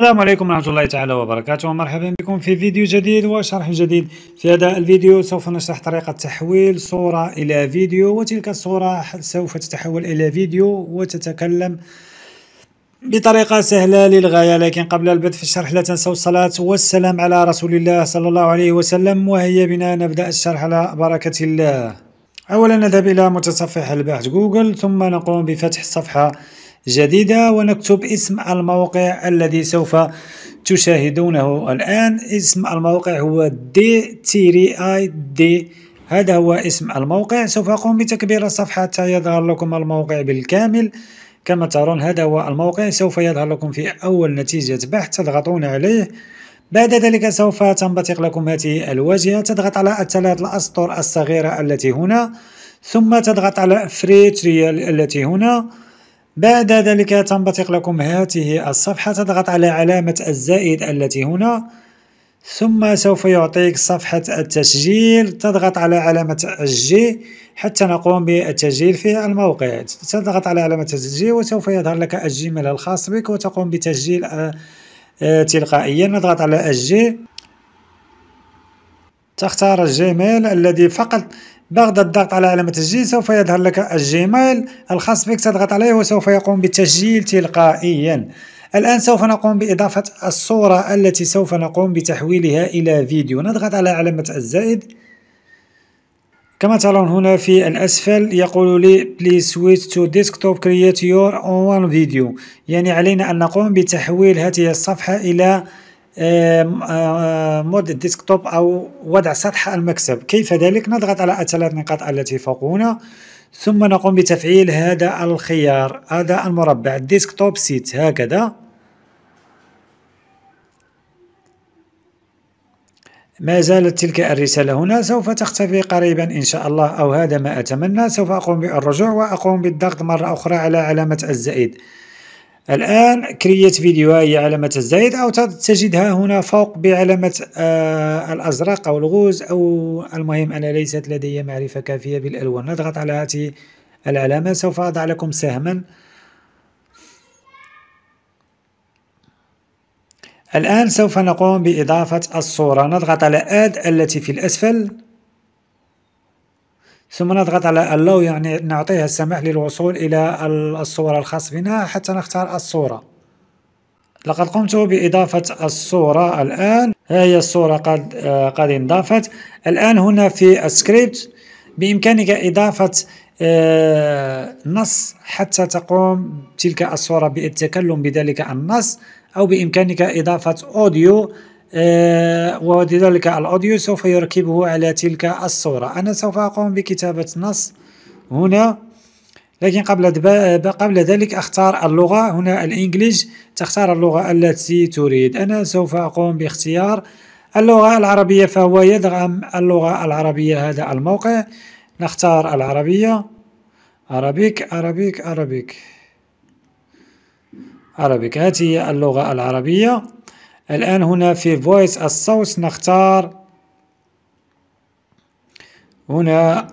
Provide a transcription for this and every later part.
السلام عليكم ورحمة الله تعالى وبركاته ومرحبا بكم في فيديو جديد وشرح جديد في هذا الفيديو سوف نشرح طريقة تحويل صورة إلى فيديو وتلك الصورة سوف تتحول إلى فيديو وتتكلم بطريقة سهلة للغاية لكن قبل البدء في الشرح لا تنسوا الصلاة والسلام على رسول الله صلى الله عليه وسلم وهيا بنا نبدأ الشرح على بركة الله أولا نذهب إلى متصفح البحث جوجل ثم نقوم بفتح صفحة جديدة ونكتب اسم الموقع الذي سوف تشاهدونه الآن اسم الموقع هو دي تيري آي دي هذا هو اسم الموقع سوف أقوم بتكبير الصفحة حتى يظهر لكم الموقع بالكامل كما ترون هذا هو الموقع سوف يظهر لكم في أول نتيجة بحث تضغطون عليه بعد ذلك سوف تنبثق لكم هذه الواجهة تضغط على الثلاث الأسطر الصغيرة التي هنا ثم تضغط على فري تريال التي هنا بعد ذلك تنبثق لكم هذه الصفحة تضغط على علامة الزائد التي هنا ثم سوف يعطيك صفحة التسجيل تضغط على علامة الجي حتى نقوم بالتسجيل في الموقع تضغط على علامة التسجيل وسوف يظهر لك الجيميل الخاص بك وتقوم بتسجيل آه، آه، تلقائيا نضغط على الجي تختار الجيميل الذي فقط بعد الضغط على علامة التسجيل سوف يظهر لك الجيميل الخاص بك تضغط عليه وسوف يقوم بالتسجيل تلقائيا الآن سوف نقوم بإضافة الصورة التي سوف نقوم بتحويلها إلى فيديو نضغط على علامة الزائد كما ترون هنا في الأسفل يقول لي please switch to desktop create your own video يعني علينا أن نقوم بتحويل هذه الصفحة إلى آه، آه، مود الديسكتوب أو وضع سطح المكتب كيف ذلك نضغط على الثلاث نقاط التي هنا ثم نقوم بتفعيل هذا الخيار هذا المربع ديسكتوب سيت هكذا ما زالت تلك الرسالة هنا سوف تختفي قريبا إن شاء الله أو هذا ما أتمنى سوف أقوم بالرجوع وأقوم بالضغط مرة أخرى على علامة الزائد الآن كريت فيديو هي علامة الزائد أو تجدها هنا فوق بعلامة آه الأزرق أو الغوز أو المهم أنا ليست لدي معرفة كافية بالألوان نضغط على هذه العلامة سوف أضع لكم سهما الآن سوف نقوم بإضافة الصورة نضغط على Add التي في الأسفل ثم نضغط على Allow يعني نعطيها السماح للوصول إلى الصورة الخاص بنا حتى نختار الصورة لقد قمت بإضافة الصورة الآن ها هي الصورة قد آه، قد انضافت الآن هنا في السكريبت بإمكانك إضافة آه، نص حتى تقوم تلك الصورة بالتكلم بذلك النص أو بإمكانك إضافة أوديو آه، ولذلك الأوديو سوف يركبه على تلك الصورة أنا سوف أقوم بكتابة نص هنا لكن قبل قبل ذلك اختار اللغة هنا الإنجليش تختار اللغة التي تريد أنا سوف أقوم باختيار اللغة العربية فهو يدعم اللغة العربية هذا الموقع نختار العربية عربيك عربيك عربيك Arabic هذه اللغة العربية الآن هنا في voice الصوت نختار هنا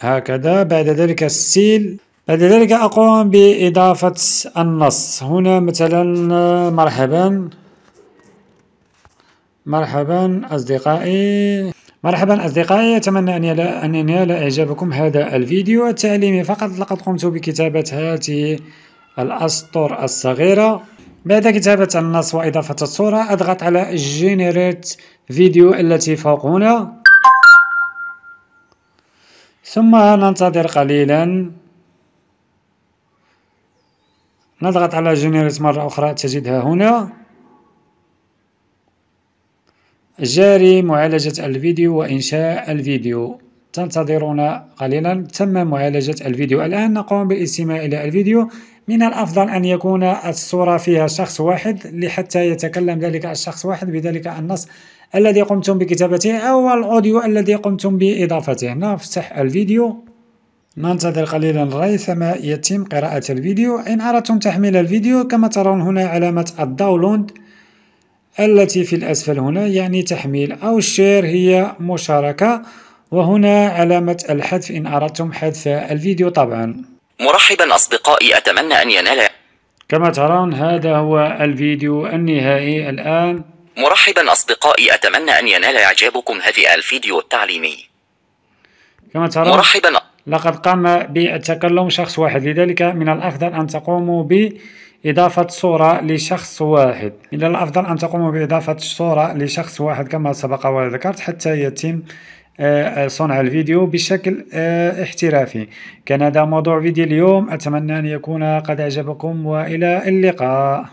هكذا بعد ذلك السيل بعد ذلك أقوم بإضافة النص هنا مثلا مرحبا مرحبا أصدقائي مرحبا أصدقائي أتمنى أن ينال, أن ينال إعجابكم هذا الفيديو التعليمي فقط لقد قمت بكتابة هذه الأسطر الصغيرة بعد كتابة النص وإضافة الصورة أضغط على Generate فيديو التي فوق هنا ثم ننتظر قليلا نضغط على Generate مرة أخرى تجدها هنا جاري معالجة الفيديو وإنشاء الفيديو تنتظرون قليلا تم معالجة الفيديو الآن نقوم بالاستماع إلى الفيديو من الأفضل أن يكون الصورة فيها شخص واحد لحتى يتكلم ذلك الشخص واحد بذلك النص الذي قمتم بكتابته أو الأوديو الذي قمتم بإضافته نفتح الفيديو ننتظر قليلا ريثما يتم قراءة الفيديو إن أردتم تحميل الفيديو كما ترون هنا علامة الداونلود التي في الأسفل هنا يعني تحميل أو شير هي مشاركة وهنا علامة الحذف إن أردتم حذف الفيديو طبعا مرحبا أصدقائي أتمنى أن ينال كما ترون هذا هو الفيديو النهائي الآن مرحبا أصدقائي أتمنى أن ينال إعجابكم هذا الفيديو التعليمي كما ترون مرحبا لقد قام بالتكلم شخص واحد لذلك من الأفضل أن تقوموا بإضافة صورة لشخص واحد من الأفضل أن تقوموا بإضافة صورة لشخص واحد كما سبق وذكرت حتى يتم آه، آه، صنع الفيديو بشكل آه، احترافي كان هذا موضوع فيديو اليوم أتمنى أن يكون قد أعجبكم وإلى اللقاء